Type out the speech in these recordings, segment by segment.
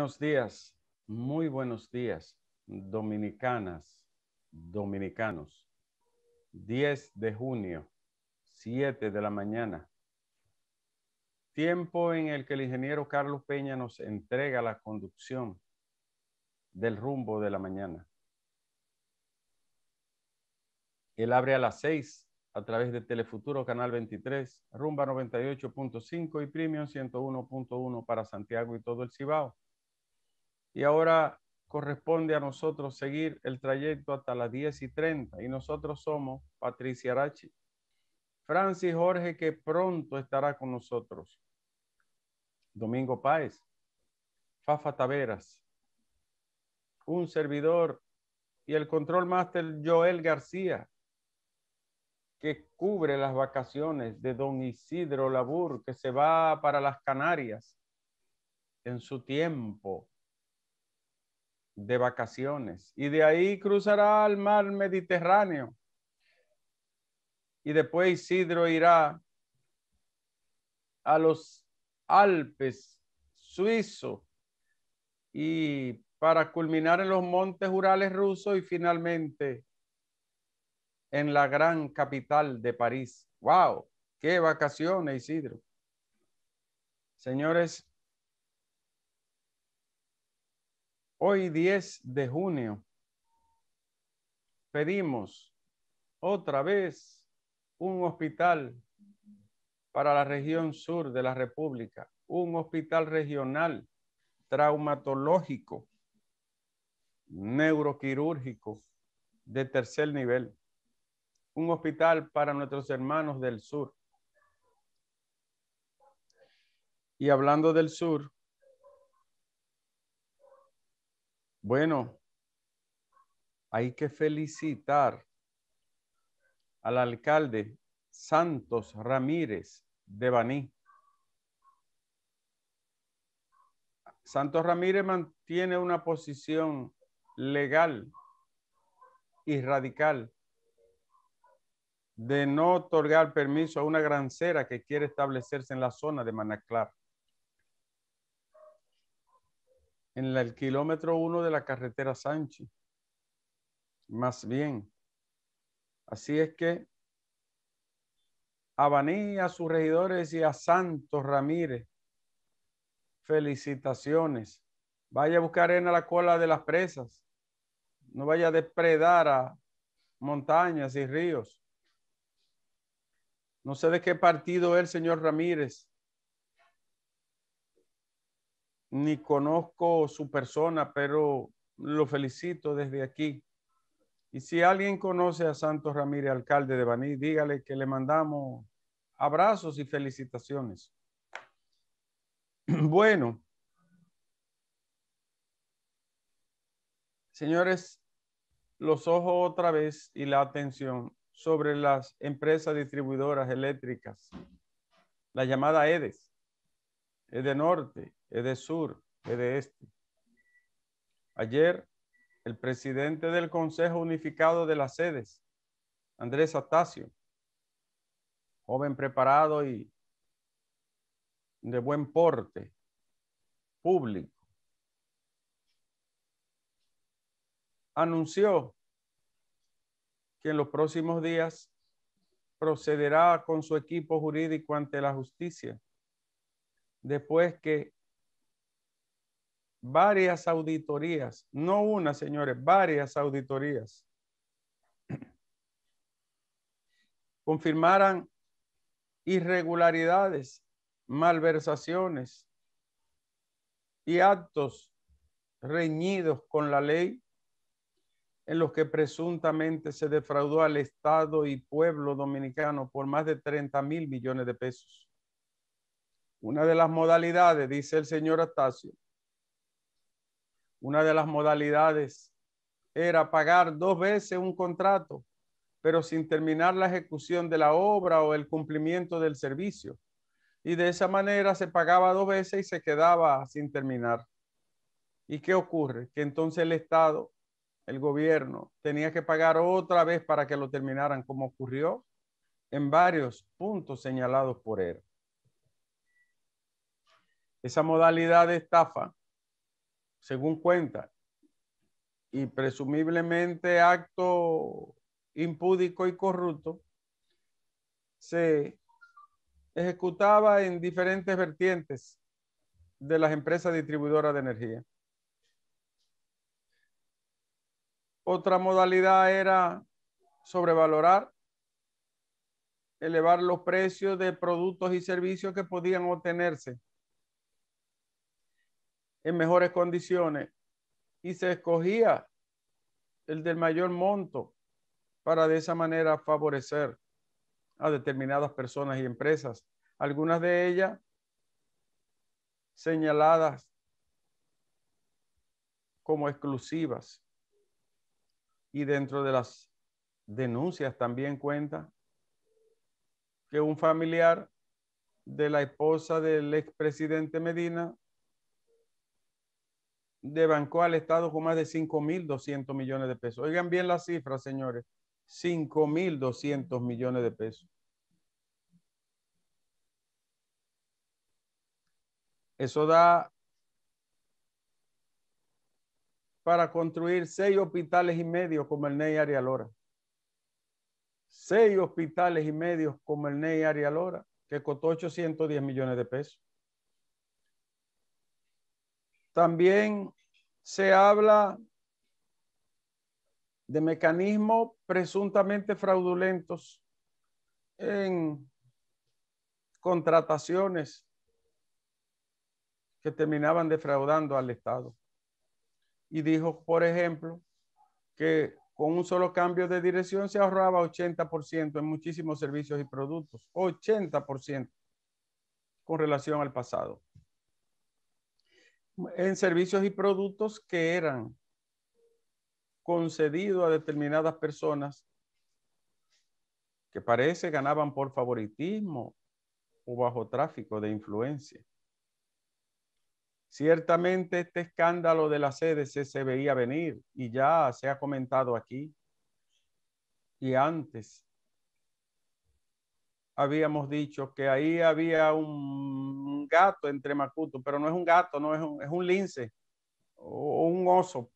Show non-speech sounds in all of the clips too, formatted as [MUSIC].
Buenos días, muy buenos días, dominicanas, dominicanos. 10 de junio, 7 de la mañana. Tiempo en el que el ingeniero Carlos Peña nos entrega la conducción del rumbo de la mañana. Él abre a las 6 a través de Telefuturo Canal 23, Rumba 98.5 y Premium 101.1 para Santiago y todo el Cibao y ahora corresponde a nosotros seguir el trayecto hasta las 10 y 30 y nosotros somos Patricia Arachi, Francis Jorge que pronto estará con nosotros, Domingo Páez, Fafa Taveras, un servidor y el control máster Joel García, que cubre las vacaciones de don Isidro Labur, que se va para las Canarias en su tiempo de vacaciones y de ahí cruzará al mar Mediterráneo. Y después Isidro irá a los Alpes suizos y para culminar en los montes Urales rusos y finalmente en la gran capital de París. ¡Wow! ¡Qué vacaciones, Isidro! Señores, Hoy 10 de junio pedimos otra vez un hospital para la región sur de la República, un hospital regional traumatológico, neuroquirúrgico de tercer nivel, un hospital para nuestros hermanos del sur. Y hablando del sur, Bueno, hay que felicitar al alcalde Santos Ramírez de Baní. Santos Ramírez mantiene una posición legal y radical de no otorgar permiso a una grancera que quiere establecerse en la zona de Manaclar. en el kilómetro 1 de la carretera Sánchez. Más bien. Así es que a Baní, a sus regidores y a Santos Ramírez, felicitaciones. Vaya a buscar en a la cola de las presas. No vaya a depredar a montañas y ríos. No sé de qué partido es el señor Ramírez, ni conozco su persona, pero lo felicito desde aquí. Y si alguien conoce a Santos Ramírez, alcalde de Baní, dígale que le mandamos abrazos y felicitaciones. [CLEARS THROAT] Bueno, señores, los ojos otra vez y la atención sobre las empresas distribuidoras eléctricas, la llamada EDES es de norte, es de sur, es de este. Ayer, el presidente del Consejo Unificado de las Sedes, Andrés Atacio, joven preparado y de buen porte público, anunció que en los próximos días procederá con su equipo jurídico ante la justicia después que varias auditorías, no una, señores, varias auditorías, [CLEARS THROAT] confirmaran irregularidades, malversaciones y actos reñidos con la ley en los que presuntamente se defraudó al Estado y pueblo dominicano por más de 30 mil millones de pesos. Una de las modalidades, dice el señor Astacio, una de las modalidades era pagar dos veces un contrato, pero sin terminar la ejecución de la obra o el cumplimiento del servicio. Y de esa manera se pagaba dos veces y se quedaba sin terminar. ¿Y qué ocurre? Que entonces el Estado, el gobierno, tenía que pagar otra vez para que lo terminaran, como ocurrió en varios puntos señalados por él esa modalidad de estafa, según cuenta, y presumiblemente acto impúdico y corrupto, se ejecutaba en diferentes vertientes de las empresas distribuidoras de energía. Otra modalidad era sobrevalorar, elevar los precios de productos y servicios que podían obtenerse en mejores condiciones y se escogía el del mayor monto para de esa manera favorecer a determinadas personas y empresas, algunas de ellas señaladas como exclusivas. Y dentro de las denuncias también cuenta que un familiar de la esposa del expresidente Medina de bancó al Estado con más de 5.200 millones de pesos. Oigan bien las cifras, señores. 5.200 millones de pesos. Eso da para construir seis hospitales y medios como el NEI Arialora. Seis hospitales y medios como el NEI Arialora, que costó 810 millones de pesos. También se habla de mecanismos presuntamente fraudulentos en contrataciones que terminaban defraudando al Estado. Y dijo, por ejemplo, que con un solo cambio de dirección se ahorraba 80% en muchísimos servicios y productos, 80% con relación al pasado en servicios y productos que eran concedidos a determinadas personas que parece ganaban por favoritismo o bajo tráfico de influencia. Ciertamente este escándalo de la CDC se veía venir y ya se ha comentado aquí y antes habíamos dicho que ahí había un gato entre Macuto, pero no es un gato, no es un, es un lince o un oso.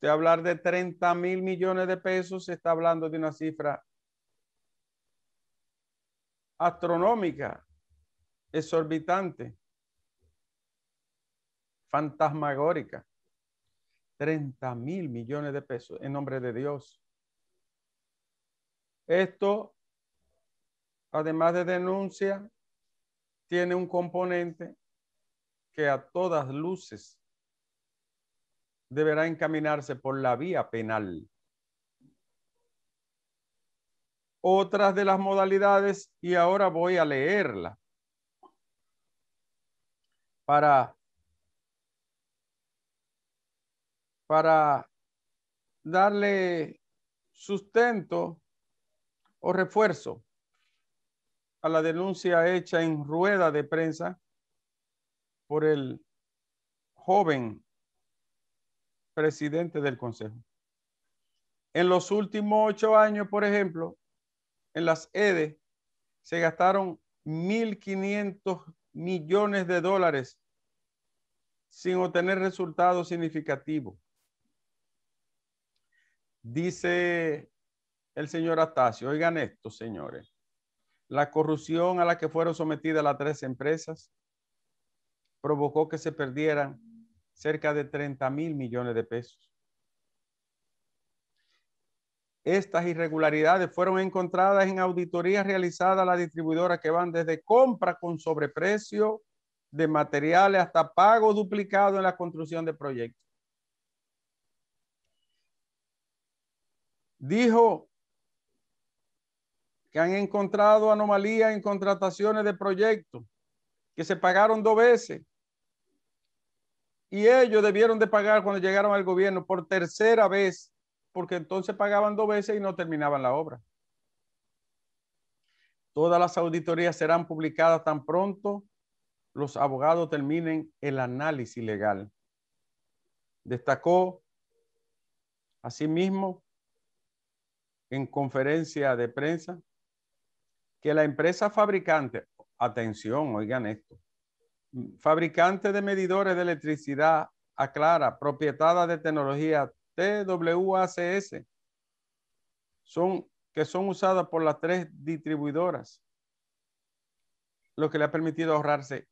De hablar de 30 mil millones de pesos, se está hablando de una cifra astronómica, exorbitante, fantasmagórica. 30 mil millones de pesos en nombre de Dios. Esto además de denuncia, tiene un componente que a todas luces deberá encaminarse por la vía penal. Otras de las modalidades, y ahora voy a leerla para, para darle sustento o refuerzo a la denuncia hecha en rueda de prensa por el joven presidente del Consejo. En los últimos ocho años, por ejemplo, en las EDE e, se gastaron 1.500 millones de dólares sin obtener resultados significativos. Dice el señor Astacio, oigan esto, señores. La corrupción a la que fueron sometidas las tres empresas provocó que se perdieran cerca de 30 mil millones de pesos. Estas irregularidades fueron encontradas en auditorías realizadas a las distribuidoras que van desde compra con sobreprecio de materiales hasta pago duplicado en la construcción de proyectos. Dijo que han encontrado anomalías en contrataciones de proyectos que se pagaron dos veces. Y ellos debieron de pagar cuando llegaron al gobierno por tercera vez, porque entonces pagaban dos veces y no terminaban la obra. Todas las auditorías serán publicadas tan pronto los abogados terminen el análisis legal. Destacó, asimismo, en conferencia de prensa, que la empresa fabricante, atención, oigan esto, fabricante de medidores de electricidad, aclara, propietada de tecnología TWACS, son, que son usadas por las tres distribuidoras, lo que le ha permitido ahorrarse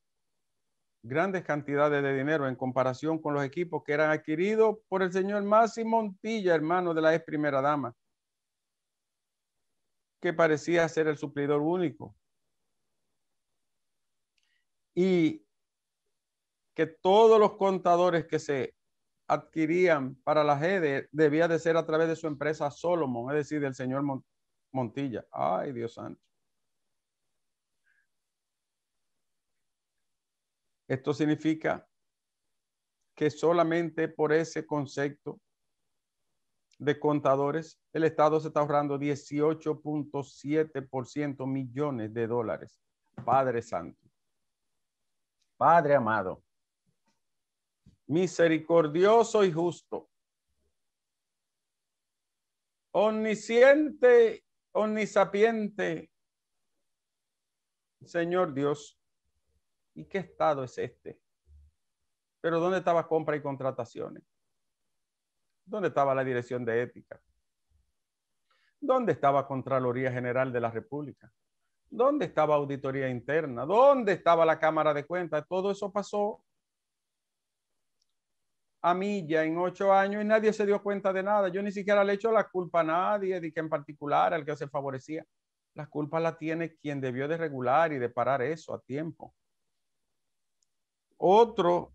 grandes cantidades de dinero en comparación con los equipos que eran adquiridos por el señor Máximo Montilla, hermano de la ex primera dama, que parecía ser el suplidor único. Y que todos los contadores que se adquirían para la GEDE debía de ser a través de su empresa Solomon, es decir, del señor Montilla. Ay, Dios santo. Esto significa que solamente por ese concepto de contadores, el Estado se está ahorrando 18.7% millones de dólares. Padre Santo, Padre amado, misericordioso y justo, omnisciente, omnisapiente, Señor Dios, ¿y qué Estado es este? Pero ¿dónde estaba compra y contrataciones? ¿Dónde estaba la Dirección de Ética? ¿Dónde estaba Contraloría General de la República? ¿Dónde estaba Auditoría Interna? ¿Dónde estaba la Cámara de Cuentas? Todo eso pasó a milla en ocho años y nadie se dio cuenta de nada. Yo ni siquiera le echo la culpa a nadie, de que en particular al que se favorecía. La culpa la tiene quien debió de regular y de parar eso a tiempo. Otro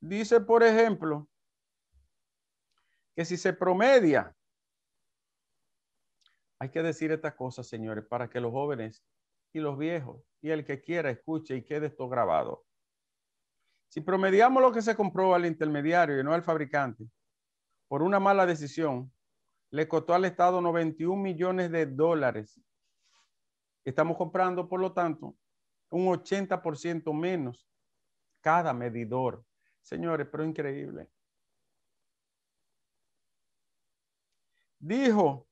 dice, por ejemplo, si se promedia, hay que decir estas cosas, señores, para que los jóvenes y los viejos y el que quiera escuche y quede esto grabado. Si promediamos lo que se compró al intermediario y no al fabricante, por una mala decisión, le costó al Estado 91 millones de dólares. Estamos comprando, por lo tanto, un 80% menos cada medidor. Señores, pero increíble. dijo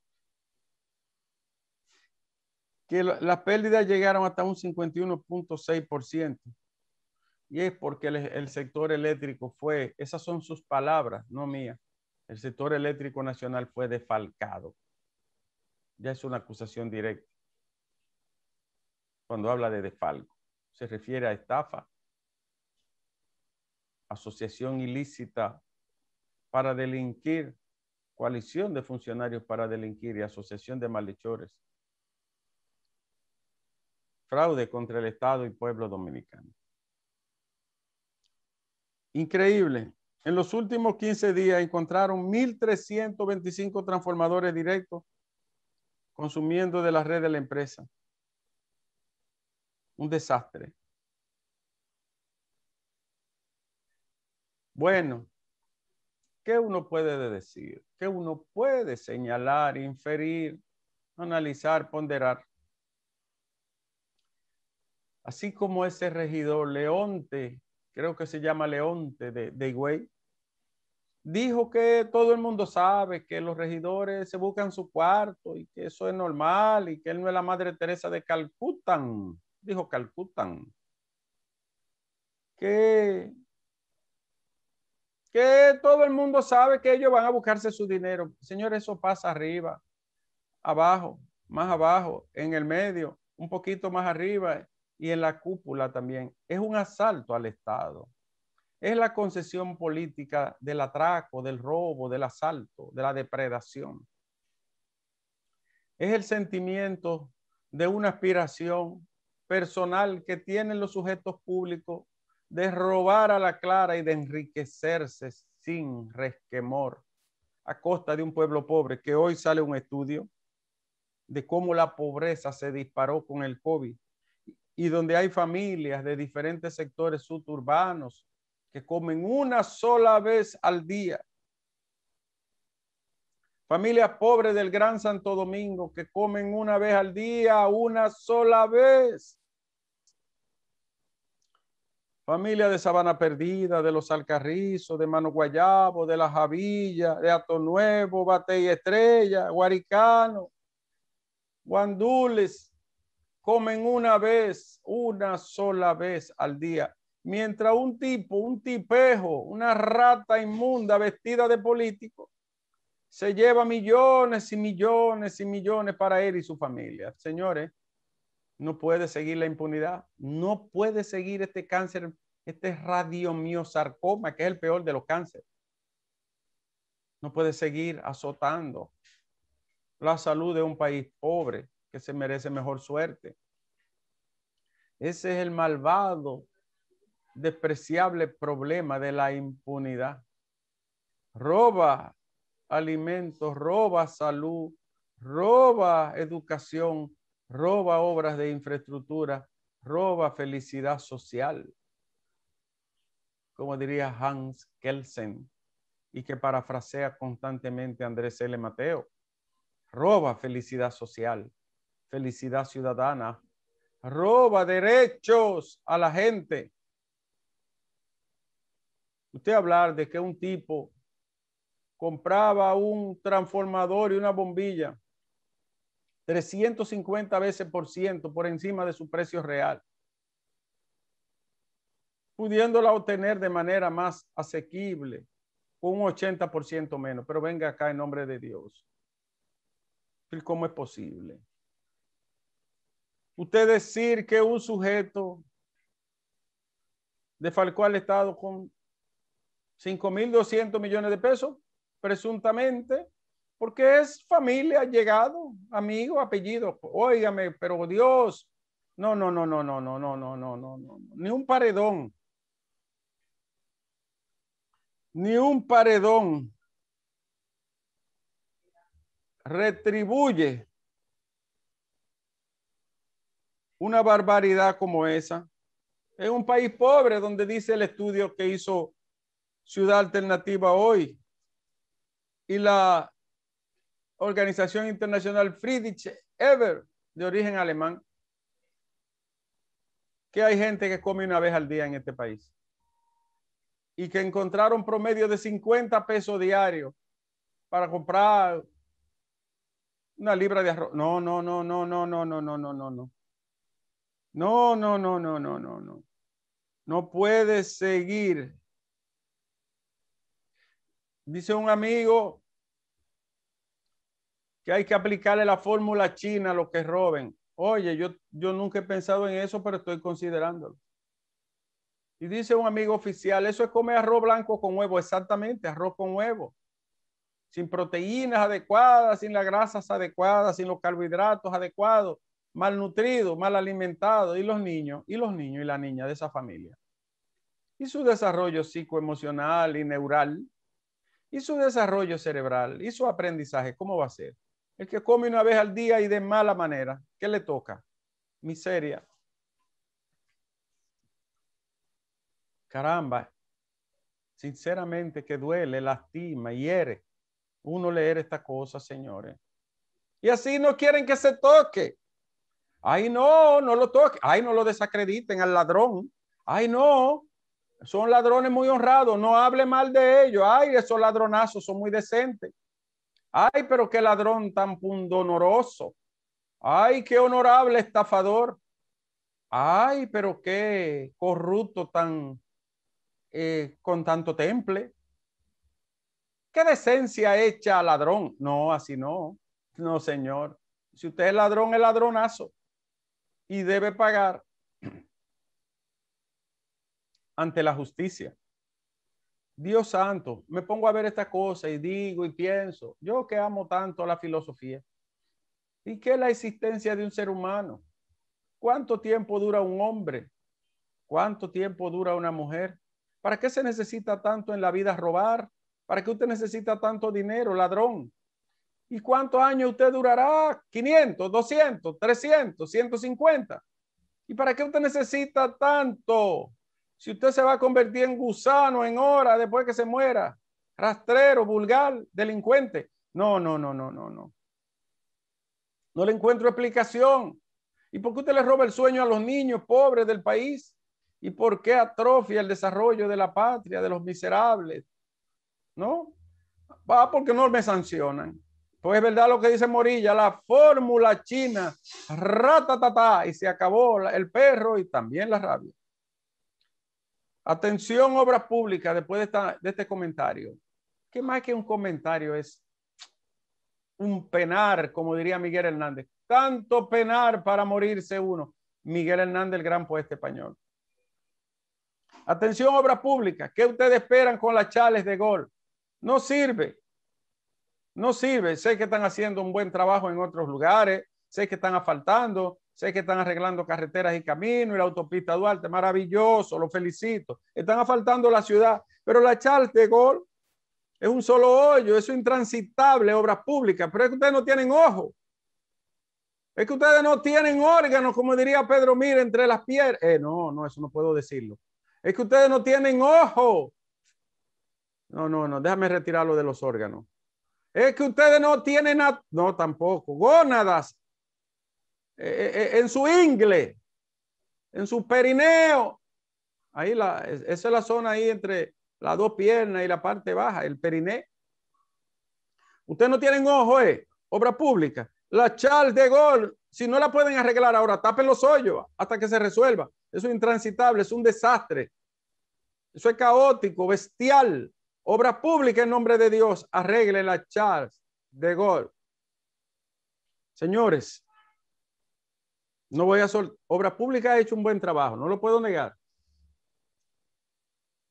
que las pérdidas llegaron hasta un 51.6%. Y es porque el, sector eléctrico fue, esas son sus palabras, no mía, el sector eléctrico nacional fue defalcado. Ya es una acusación directa. Cuando habla de defalco, se refiere a estafa, asociación ilícita para delinquir coalición de funcionarios para delinquir y asociación de malhechores, fraude contra el Estado y pueblo dominicano. Increíble. En los últimos 15 días encontraron 1.325 transformadores directos consumiendo de la red de la empresa. Un desastre. Bueno, ¿Qué uno puede decir? ¿Qué uno puede señalar, inferir, analizar, ponderar? Así como ese regidor Leonte, creo que se llama Leonte de, de Higüey, dijo que todo el mundo sabe que los regidores se buscan su cuarto y que eso es normal y que él no es la madre Teresa de Calcutan, dijo Calcutan, que que todo el mundo sabe que ellos van a buscarse su dinero. Señor, eso pasa arriba, abajo, más abajo, en el medio, un poquito más arriba y en la cúpula también. Es un asalto al Estado. Es la concesión política del atraco, del robo, del asalto, de la depredación. Es el sentimiento de una aspiración personal que tienen los sujetos públicos de robar a la clara y de enriquecerse sin resquemor a costa de un pueblo pobre, que hoy sale un estudio de cómo la pobreza se disparó con el COVID y donde hay familias de diferentes sectores suburbanos que comen una sola vez al día. Familias pobres del Gran Santo Domingo que comen una vez al día, una sola vez. Familia de Sabana Perdida, de los Alcarrizos, de Mano Guayabo, de La Javilla, de Ato Nuevo, Batey Estrella, Guaricano, Guandules, comen una vez, una sola vez al día. Mientras un tipo, un tipejo, una rata inmunda vestida de político, se lleva millones y millones y millones para él y su familia. Señores, no puede seguir la impunidad, no puede seguir este cáncer, este radiomiosarcoma, que es el peor de los cánceres. No puede seguir azotando la salud de un país pobre que se merece mejor suerte. Ese es el malvado, despreciable problema de la impunidad. Roba alimentos, roba salud, roba educación, roba obras de infraestructura, roba felicidad social, como diría Hans Kelsen, y que parafrasea constantemente Andrés L. Mateo, roba felicidad social, felicidad ciudadana, roba derechos a la gente. Usted hablar de que un tipo compraba un transformador y una bombilla 350 veces por ciento por encima de su precio real, pudiéndola obtener de manera más asequible, un 80% menos, pero venga acá en nombre de Dios. ¿Cómo es posible? Usted decir que un sujeto defalcó al Estado con 5.200 millones de pesos, presuntamente, porque es familia, llegado, amigo, apellido. Óigame, pero Dios. No, no, no, no, no, no, no, no, no, no, no. Ni un paredón. Ni un paredón. Retribuye una barbaridad como esa. En un país pobre donde dice el estudio que hizo Ciudad Alternativa hoy. Y la organización internacional Friedrich Eber, de origen alemán, que hay gente que come una vez al día en este país y que encontraron promedio de 50 pesos diarios para comprar una libra de arroz. No, no, no, no, no, no, no, no, no, no, no. No, no, no, no, no, no, no. No puedes seguir. Dice un amigo que hay que aplicarle la fórmula china a los que roben. Oye, yo, yo nunca he pensado en eso, pero estoy considerándolo. Y dice un amigo oficial, eso es comer arroz blanco con huevo, exactamente, arroz con huevo. Sin proteínas adecuadas, sin las grasas adecuadas, sin los carbohidratos adecuados, malnutrido, mal alimentado. Y los niños, y los niños y la niña de esa familia. Y su desarrollo psicoemocional y neural. Y su desarrollo cerebral. Y su aprendizaje, ¿cómo va a ser? El que come una vez al día y de mala manera, ¿qué le toca? Miseria. Caramba, sinceramente que duele, lastima, hiere. Uno leer esta cosa, señores. Y así no quieren que se toque. Ay, no, no lo toque Ay, no lo desacrediten al ladrón. Ay, no, son ladrones muy honrados. No hable mal de ellos. Ay, esos ladronazos son muy decentes. Ay, pero qué ladrón tan pundonoroso. Ay, qué honorable estafador. Ay, pero qué corrupto tan eh, con tanto temple. ¿Qué decencia hecha ladrón? No, así no. No, señor. Si usted es ladrón, es ladronazo y debe pagar [CLEARS THROAT] ante la justicia. Dios santo, me pongo a ver esta cosa y digo y pienso, yo que amo tanto la filosofía, ¿y qué es la existencia de un ser humano? ¿Cuánto tiempo dura un hombre? ¿Cuánto tiempo dura una mujer? ¿Para qué se necesita tanto en la vida robar? ¿Para qué usted necesita tanto dinero, ladrón? ¿Y cuántos años usted durará? 500, 200, 300, 150. ¿Y para qué usted necesita tanto si usted se va a convertir en gusano en hora después que se muera, rastrero, vulgar, delincuente. No, no, no, no, no, no. No le encuentro explicación. ¿Y por qué usted le roba el sueño a los niños pobres del país? ¿Y por qué atrofia el desarrollo de la patria, de los miserables? ¿No? Va porque no me sancionan. Pues es verdad lo que dice Morilla, la fórmula china, rata ta y se acabó el perro y también la rabia. Atención, obra pública, después de, este comentario. ¿Qué más que un comentario es un penar, como diría Miguel Hernández? Tanto penar para morirse uno. Miguel Hernández, el gran poeta español. Atención, obra pública. ¿Qué ustedes esperan con las chales de gol? No sirve. No sirve. Sé que están haciendo un buen trabajo en otros lugares. Sé que están asfaltando. Sé que están arreglando carreteras y caminos y la autopista Duarte, maravilloso, lo felicito. Están afaltando la ciudad, pero la charte de Gol es un solo hoyo, es intransitable, obras públicas, pero es que ustedes no tienen ojo. Es que ustedes no tienen órganos, como diría Pedro Mir, entre las piernas. Eh, no, no, eso no puedo decirlo. Es que ustedes no tienen ojo. No, no, no, déjame retirarlo de los órganos. Es que ustedes no tienen, no, tampoco, gónadas, eh, eh, eh, en su ingle, en su perineo. Ahí esa es la zona ahí entre las dos piernas y la parte baja, el periné. Ustedes no tienen ojo, eh. Obra pública. La Charles de gol, si no la pueden arreglar ahora, tapen los hoyos hasta que se resuelva. Eso es intransitable, es un desastre. Eso es caótico, bestial. Obra pública en nombre de Dios, arregle la Charles de gol. Señores, no voy a soltar. Obra Pública ha hecho un buen trabajo, no lo puedo negar.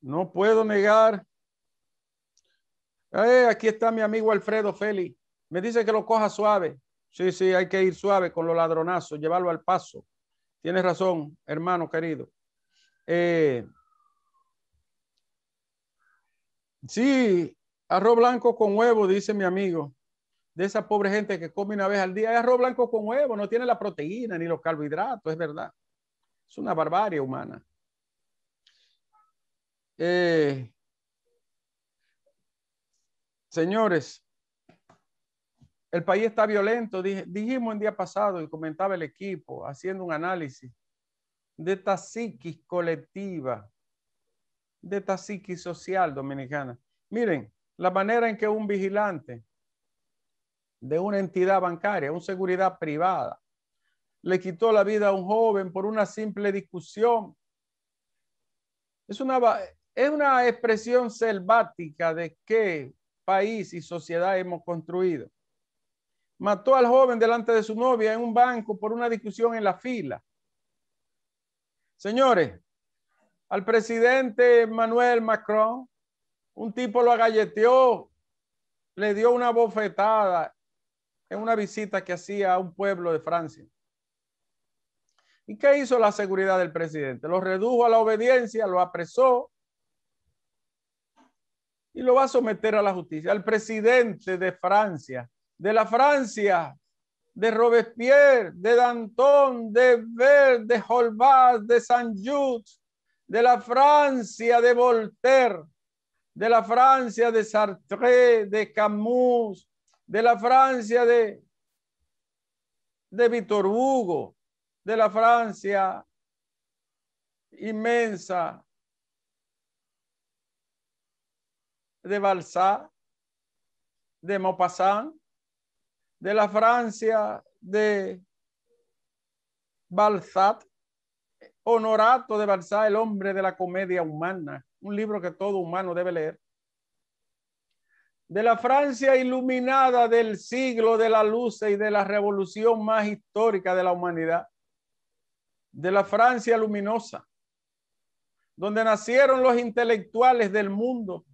No puedo negar. Eh, aquí está mi amigo Alfredo Félix. Me dice que lo coja suave. Sí, sí, hay que ir suave con los ladronazos, llevarlo al paso. Tienes razón, hermano querido. Eh, sí, arroz blanco con huevo, dice mi amigo de esa pobre gente que come una vez al día arroz blanco con huevo, no tiene la proteína ni los carbohidratos, es verdad. Es una barbarie humana. Eh, señores, el país está violento. dijimos el día pasado y comentaba el equipo haciendo un análisis de esta psiquis colectiva, de esta psiquis social dominicana. Miren, la manera en que un vigilante de una entidad bancaria, una seguridad privada. Le quitó la vida a un joven por una simple discusión. Es una, es una expresión selvática de qué país y sociedad hemos construido. Mató al joven delante de su novia en un banco por una discusión en la fila. Señores, al presidente Manuel Macron, un tipo lo agalleteó, le dio una bofetada en una visita que hacía a un pueblo de Francia. ¿Y qué hizo la seguridad del presidente? Lo redujo a la obediencia, lo apresó y lo va a someter a la justicia. Al presidente de Francia, de la Francia, de Robespierre, de Danton, de Verde, de Holbach, de Saint Just, de la Francia de Voltaire, de la Francia de Sartre, de Camus, de la Francia de, de Víctor Hugo, de la Francia inmensa de Balzac, de Maupassant, de la Francia de Balzac, Honorato de Balzac, El hombre de la comedia humana, un libro que todo humano debe leer de la Francia iluminada del siglo de la luz y de la revolución más histórica de la humanidad, de la Francia luminosa, donde nacieron los intelectuales del mundo,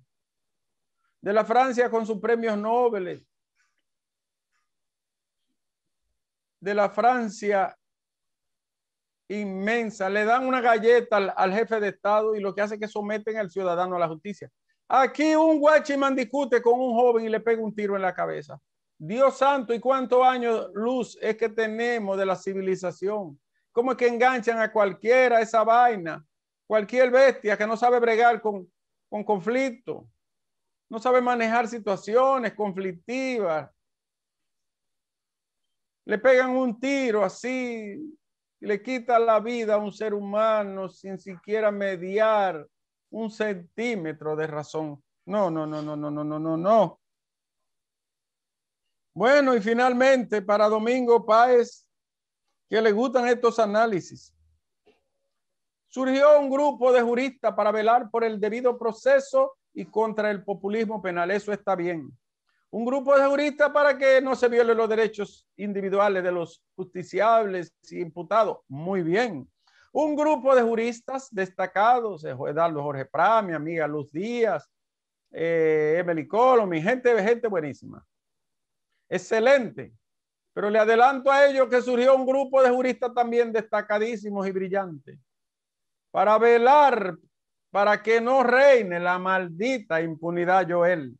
de la Francia con sus premios Nobel, de la Francia inmensa, le dan una galleta al, al jefe de Estado y lo que hace es que someten al ciudadano a la justicia. Aquí un guachiman discute con un joven y le pega un tiro en la cabeza. Dios santo, ¿y cuántos años luz es que tenemos de la civilización? ¿Cómo es que enganchan a cualquiera esa vaina? Cualquier bestia que no sabe bregar con, con conflicto, no sabe manejar situaciones conflictivas. Le pegan un tiro así, y le quita la vida a un ser humano sin siquiera mediar un centímetro de razón. No, no, no, no, no, no, no, no, no. Bueno, y finalmente para Domingo Páez, que le gustan estos análisis. Surgió un grupo de juristas para velar por el debido proceso y contra el populismo penal. Eso está bien. Un grupo de juristas para que no se violen los derechos individuales de los justiciables y imputados. Muy bien. Un grupo de juristas destacados, eh, Eduardo Jorge Prá, mi amiga Luz Díaz, eh, Emily Colom, mi gente, gente buenísima. Excelente. Pero le adelanto a ellos que surgió un grupo de juristas también destacadísimos y brillantes para velar para que no reine la maldita impunidad, Joel.